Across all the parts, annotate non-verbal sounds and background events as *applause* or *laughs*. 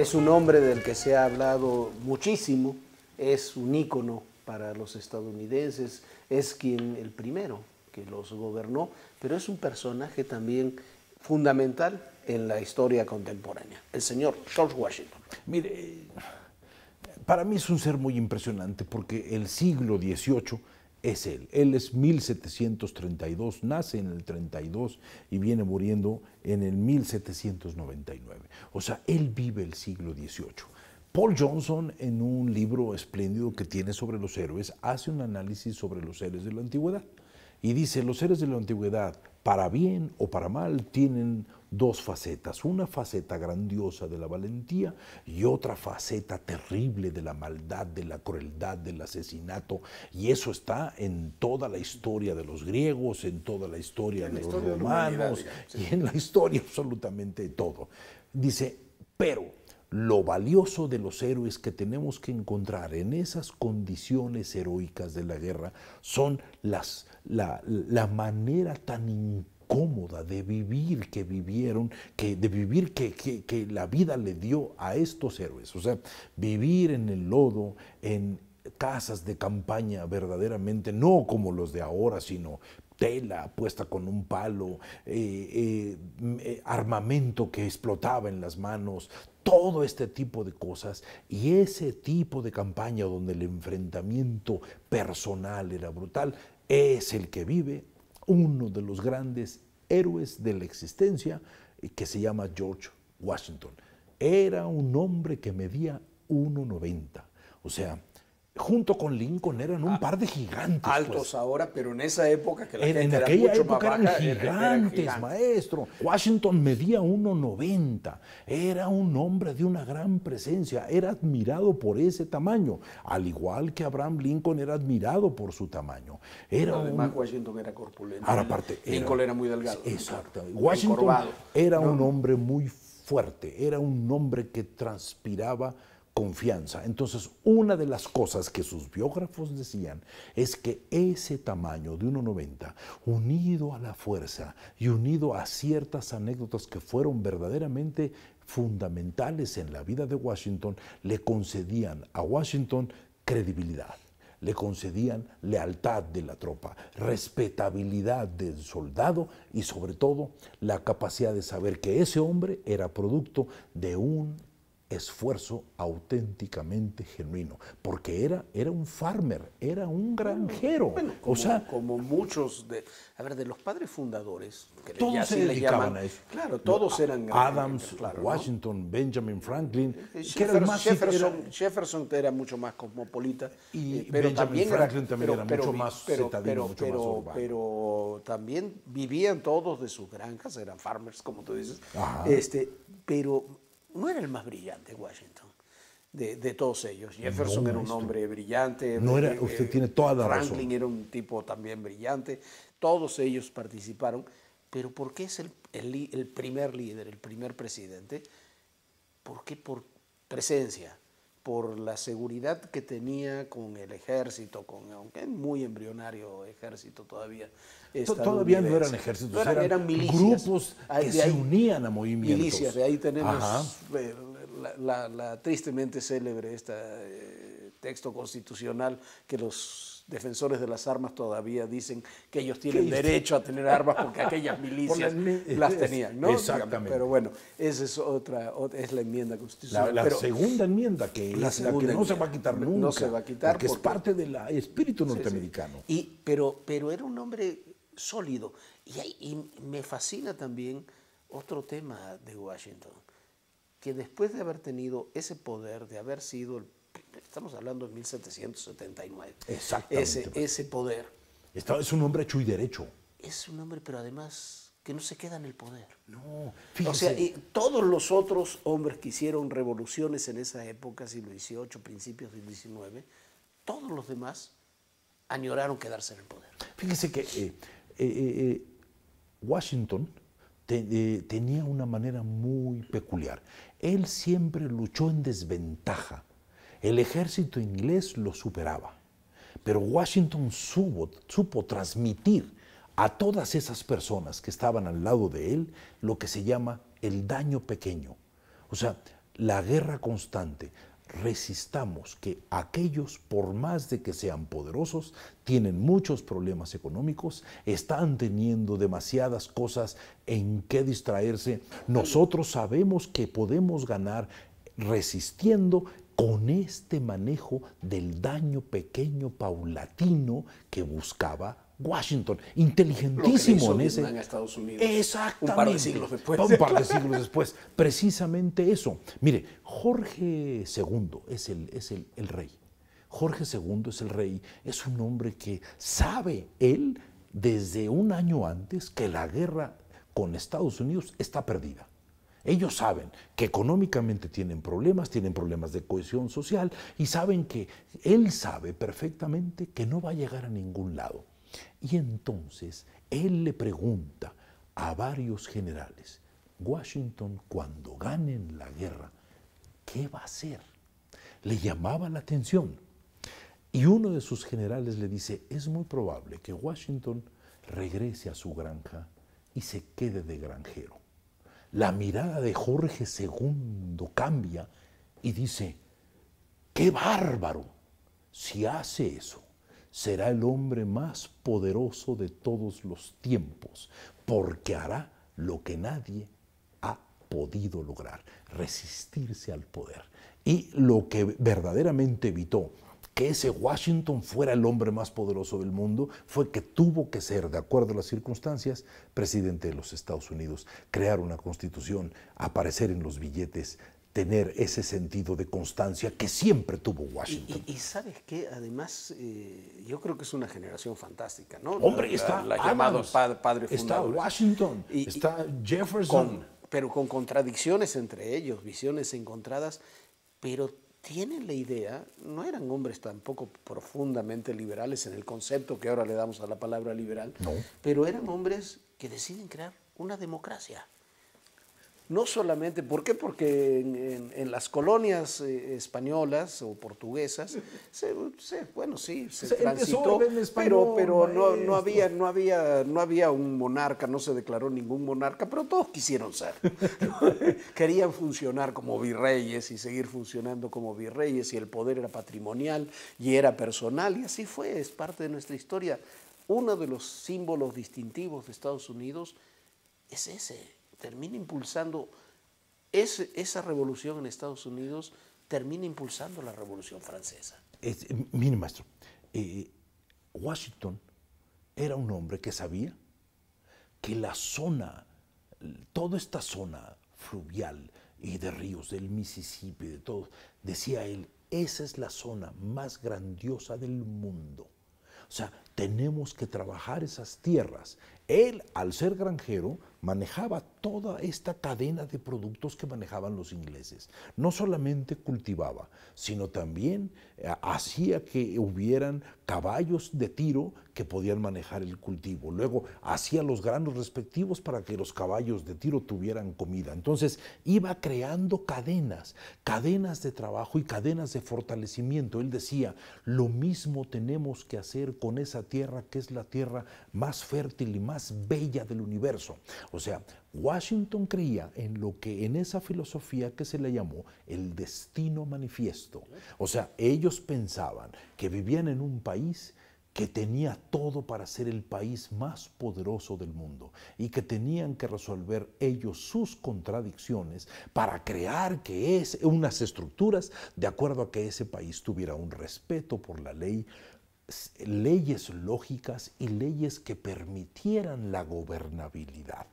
Es un hombre del que se ha hablado muchísimo, es un ícono para los estadounidenses, es quien el primero que los gobernó, pero es un personaje también fundamental en la historia contemporánea, el señor George Washington. Mire, eh, para mí es un ser muy impresionante porque el siglo XVIII es él. Él es 1732, nace en el 32 y viene muriendo en el 1799. O sea, él vive el siglo XVIII. Paul Johnson, en un libro espléndido que tiene sobre los héroes, hace un análisis sobre los héroes de la antigüedad y dice, los héroes de la antigüedad, para bien o para mal, tienen dos facetas, una faceta grandiosa de la valentía y otra faceta terrible de la maldad, de la crueldad, del asesinato, y eso está en toda la historia de los griegos, en toda la historia de los romanos y en la historia absolutamente de todo. Dice, pero lo valioso de los héroes que tenemos que encontrar en esas condiciones heroicas de la guerra son las, la, la manera tan cómoda de vivir que vivieron, que, de vivir que, la vida le dio a estos héroes. O sea, vivir en el lodo, en casas de campaña verdaderamente, no como los de ahora, sino tela puesta con un palo, eh, eh, eh, armamento que explotaba en las manos, todo este tipo de cosas. Y ese tipo de campaña donde el enfrentamiento personal era brutal, es el que vive uno de los grandes héroes de la existencia eh, que se llama George Washington. Era un hombre que medía 1,90. O sea, junto con Lincoln eran un ah, par de gigantes. Pues. Altos ahora, pero en esa época que la gente en aquella época eran gigantes, maestro. Washington medía 1.90, era un hombre de una gran presencia, era admirado por ese tamaño, al igual que Abraham Lincoln era admirado por su tamaño. Era Además, Washington era corpulento. aparte, Lincoln era muy delgado. Exacto. Washington era un hombre muy fuerte, era un hombre que transpiraba confianza. Entonces, una de las cosas que sus biógrafos decían es que ese tamaño de 1,90, unido a la fuerza y unido a ciertas anécdotas que fueron verdaderamente fundamentales en la vida de Washington, le concedían a Washington credibilidad le concedían lealtad de la tropa, respetabilidad del soldado y sobre todo la capacidad de saber que ese hombre era producto de un esfuerzo auténticamente genuino, porque era, era un farmer, era un granjero. como, o sea, como muchos de, los padres fundadores, que todos se dedicaban a eso. Claro, todos eran Adams, Washington, Benjamin Franklin, Jefferson, que era mucho más cosmopolita eh, y pero Benjamin también Franklin también era mucho más Pero también vivían todos de sus granjas, eran farmers, como tú dices. Este, pero no era el más brillante Washington. De, todos ellos. Jefferson era un hombre brillante. No era, eh, usted eh, tiene toda la razón. Franklin era un tipo también brillante. Todos ellos participaron. Pero ¿por qué es el, el primer líder, el primer presidente? ¿Por qué por presencia? por la seguridad que tenía con el ejército, con aunque muy embrionario ejército todavía. Todavía no eran ejércitos, eran, grupos que se unían a movimientos. Milicias, de ahí tenemos eh, la, tristemente célebre este texto constitucional que los defensores de las armas todavía dicen que ellos tienen derecho a tener armas porque *laughs* aquellas milicias las tenían, ¿no? Exactamente. Pero bueno, esa es otra, es la enmienda constitucional. La, segunda enmienda que, no se va a quitar nunca. No se va a quitar. Porque, es parte del espíritu norteamericano. Y, pero, pero era un hombre sólido. Y, y me fascina también otro tema de Washington, que después de haber tenido ese poder, de haber sido el Estamos hablando de 1779. Exactamente. Ese, poder. es un hombre hecho y derecho. Es un hombre, pero además que no se queda en el poder. No, O sea, y todos los otros hombres que hicieron revoluciones en esa época, siglo XVIII, principios del XIX, todos los demás añoraron quedarse en el poder. Fíjese que eh, eh, eh, Washington tenía una manera muy peculiar. Él siempre luchó en desventaja el ejército inglés lo superaba, pero Washington supo transmitir a todas esas personas que estaban al lado de él lo que se llama el daño pequeño, o sea, la guerra constante. Resistamos que aquellos, por más de que sean poderosos, tienen muchos problemas económicos, están teniendo demasiadas cosas en que distraerse. Nosotros sabemos que podemos ganar resistiendo con este manejo del daño pequeño paulatino que buscaba Washington, inteligentísimo en ese. Exactamente. Un par de siglos después. Un par de siglos después. Precisamente eso. Mire, Jorge II es el, es el, el rey. Jorge II es el rey. Es un hombre que sabe él desde un año antes que la guerra con Estados Unidos está perdida. Ellos saben que económicamente tienen problemas, tienen problemas de cohesión social y saben que él sabe perfectamente que no va a llegar a ningún lado. Y entonces él le pregunta a varios generales, Washington cuando ganen la guerra, ¿qué va a hacer? Le llamaba la atención. Y uno de sus generales le dice, es muy probable que Washington regrese a su granja y se quede de granjero la mirada de Jorge II cambia y dice, qué bárbaro, si hace eso, será el hombre más poderoso de todos los tiempos, porque hará lo que nadie ha podido lograr, resistirse al poder. Y lo que verdaderamente evitó que ese Washington fuera el hombre más poderoso del mundo fue que tuvo que ser, de acuerdo a las circunstancias, presidente de los Estados Unidos, crear una constitución, aparecer en los billetes, tener ese sentido de constancia que siempre tuvo Washington. Y, sabes qué, además, eh, yo creo que es una generación fantástica, ¿no? Hombre, está padre Está Washington, y, está Jefferson. pero con contradicciones entre ellos, visiones encontradas, pero tienen la idea, no eran hombres tampoco profundamente liberales en el concepto que ahora le damos a la palabra liberal, pero eran hombres que deciden crear una democracia no solamente, ¿por qué? Porque en, las colonias eh, españolas o portuguesas, *laughs* bueno, sí, se, transitó, pero, había, no había un monarca, no se declaró ningún monarca, pero todos quisieron ser. *laughs* Querían funcionar como virreyes y seguir funcionando como virreyes y el poder era patrimonial y era personal y así fue, es parte de nuestra historia. Uno de los símbolos distintivos de Estados Unidos es ese, termina impulsando esa revolución en Estados Unidos, termina impulsando la revolución francesa. Este, mire, maestro, eh, Washington era un hombre que sabía que la zona, toda esta zona fluvial y de ríos del Mississippi, de todo, decía él, esa es la zona más grandiosa del mundo. O sea, tenemos que trabajar esas tierras. Él, al ser granjero, manejaba toda esta cadena de productos que manejaban los ingleses. No solamente cultivaba, sino también eh, hacía que hubieran caballos de tiro que podían manejar el cultivo. Luego hacía los granos respectivos para que los caballos de tiro tuvieran comida. Entonces iba creando cadenas, cadenas de trabajo y cadenas de fortalecimiento. Él decía, lo mismo tenemos que hacer con esa tierra que es la tierra más fértil y más bella del universo. O sea, Washington creía en lo que en esa filosofía que se le llamó el destino manifiesto. O sea, ellos pensaban que vivían en un país que tenía todo para ser el país más poderoso del mundo y que tenían que resolver ellos sus contradicciones para crear que es unas estructuras de acuerdo a que ese país tuviera un respeto por la ley, leyes lógicas y leyes que permitieran la gobernabilidad.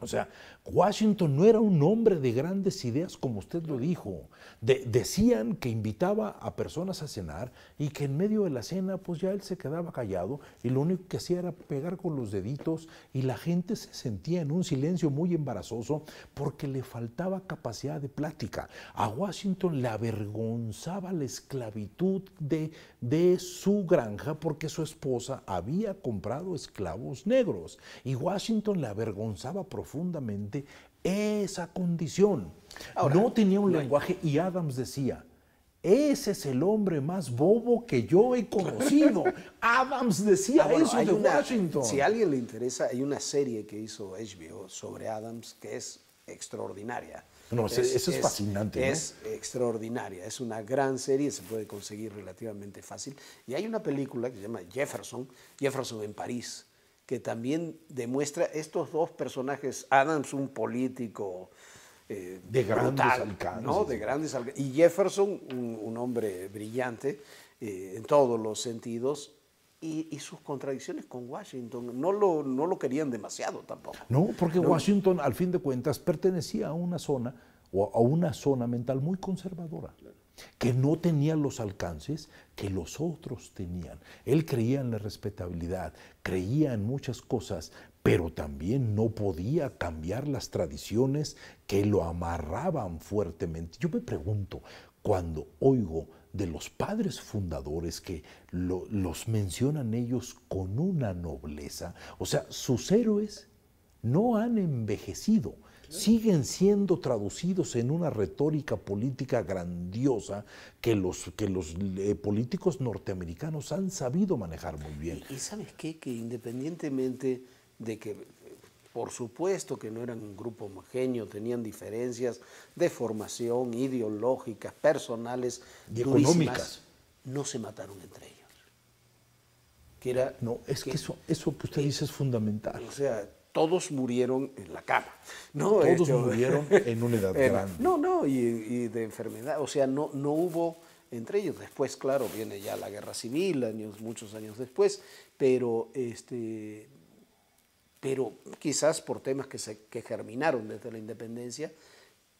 O sea, Washington no era un hombre de grandes ideas, como usted lo dijo. decían que invitaba a personas a cenar y que en medio de la cena, pues ya él se quedaba callado y lo único que hacía era pegar con los deditos y la gente se sentía en un silencio muy embarazoso porque le faltaba capacidad de plática. A Washington le avergonzaba la esclavitud de de su granja porque su esposa había comprado esclavos negros y Washington le avergonzaba profundamente esa condición. no tenía un lenguaje y Adams decía, ese es el hombre más bobo que yo he conocido. *laughs* Adams decía ah, eso de Washington. Si a alguien le interesa, hay una serie que hizo HBO sobre Adams que es extraordinaria. No, es, eso es, fascinante. Es extraordinaria, es una gran serie, se puede conseguir relativamente fácil. Y hay una película que se llama Jefferson, Jefferson en París, que también demuestra estos dos personajes, Adams un político eh, de grandes alcances, de grandes y Jefferson un, hombre brillante eh, en todos los sentidos y, sus contradicciones con Washington. No lo, no lo querían demasiado tampoco. No, porque Washington, al fin de cuentas, pertenecía a una zona o a una zona mental muy conservadora, que no tenía los alcances que los otros tenían. Él creía en la respetabilidad, creía en muchas cosas, pero también no podía cambiar las tradiciones que lo amarraban fuertemente. Yo me pregunto, cuando oigo de los padres fundadores que los mencionan ellos con una nobleza. O sea, sus héroes no han envejecido, siguen siendo traducidos en una retórica política grandiosa que los, que los eh, políticos norteamericanos han sabido manejar muy bien. y sabes qué, que independientemente de que por supuesto que no eran un grupo homogéneo, tenían diferencias de formación, ideológicas, personales económicas. No se mataron entre ellos. Que era, no, es que, eso, eso que usted dice es fundamental. O sea, todos murieron en la cama. todos este, murieron *laughs* en una edad grande. No, no, y, de enfermedad. O sea, no, no hubo entre ellos. Después, claro, viene ya la guerra civil, años, muchos años después, pero este, pero quizás por temas que, germinaron desde la independencia,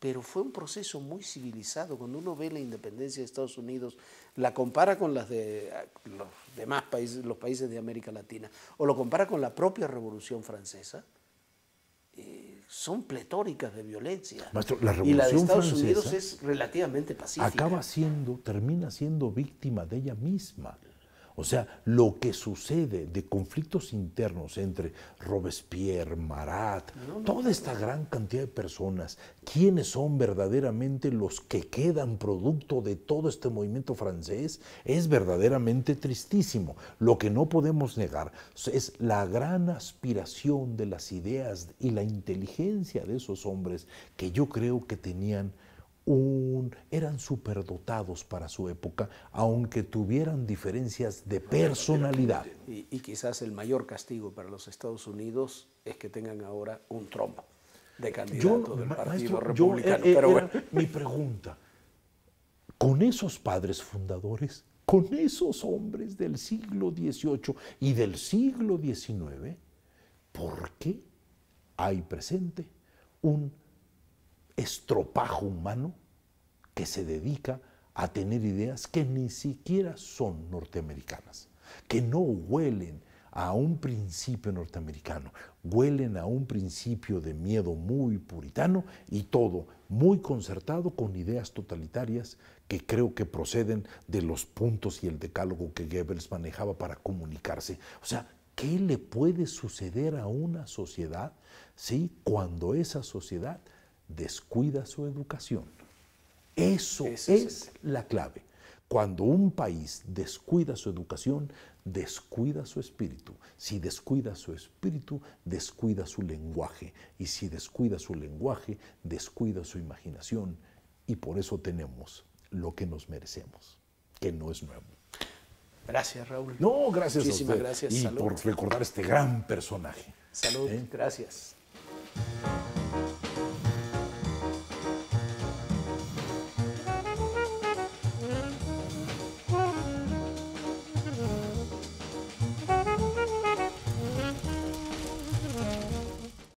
pero fue un proceso muy civilizado. Cuando uno ve la independencia de Estados Unidos, la compara con las de los demás países, los países de América Latina, o lo compara con la propia Revolución Francesa, eh, son pletóricas de violencia. la y la de Estados Unidos es relativamente pacífica. Acaba siendo, termina siendo víctima de ella misma. O sea, lo que sucede de conflictos internos entre Robespierre, Marat, toda esta gran cantidad de personas, quiénes son verdaderamente los que quedan producto de todo este movimiento francés, es verdaderamente tristísimo. Lo que no podemos negar es la gran aspiración de las ideas y la inteligencia de esos hombres que yo creo que tenían eran superdotados para su época, aunque tuvieran diferencias de personalidad. Y, quizás el mayor castigo para los Estados Unidos es que tengan ahora un Trump de candidato del Partido eh, Republicano. Eh, mi pregunta, con esos padres fundadores, con esos hombres del siglo XVIII y del siglo XIX, ¿por qué hay presente un estropajo humano que se dedica a tener ideas que ni siquiera son norteamericanas, que no huelen a un principio norteamericano, huelen a un principio de miedo muy puritano y todo muy concertado con ideas totalitarias que creo que proceden de los puntos y el decálogo que Goebbels manejaba para comunicarse. O sea, ¿qué le puede suceder a una sociedad si cuando esa sociedad descuida su educación. Eso, es, la clave. Cuando un país descuida su educación, descuida su espíritu. Si descuida su espíritu, descuida su lenguaje. Y si descuida su lenguaje, descuida su imaginación. Y por eso tenemos lo que nos merecemos, que no es nuevo. Gracias, Raúl. No, gracias Muchísimas gracias. Y por recordar este gran personaje. Salud, ¿Eh? gracias.